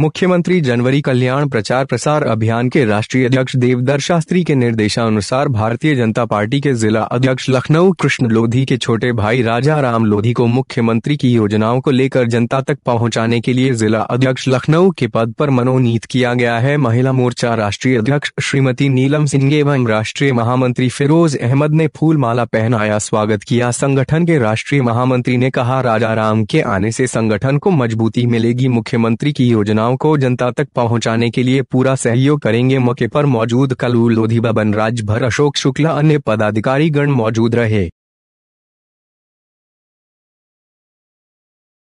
मुख्यमंत्री जनवरी कल्याण प्रचार प्रसार अभियान के राष्ट्रीय अध्यक्ष देवदर शास्त्री के निर्देशानुसार भारतीय जनता पार्टी के जिला अध्यक्ष लखनऊ कृष्ण लोधी के छोटे भाई राजा राम लोधी को मुख्यमंत्री की योजनाओं को लेकर जनता तक पहुंचाने के लिए जिला अध्यक्ष लखनऊ के पद पर मनोनीत किया गया है महिला मोर्चा राष्ट्रीय अध्यक्ष श्रीमती नीलम सिंह एवं राष्ट्रीय महामंत्री फिरोज अहमद ने फूल माला पहनाया स्वागत किया संगठन के राष्ट्रीय महामंत्री ने कहा राजा राम के आने से संगठन को मजबूती मिलेगी मुख्यमंत्री की योजना योजनाओं को जनता तक पहुंचाने के लिए पूरा सहयोग करेंगे मौके पर मौजूद कलू लोधी भवन राजभर अशोक शुक्ला अन्य पदाधिकारी गण मौजूद रहे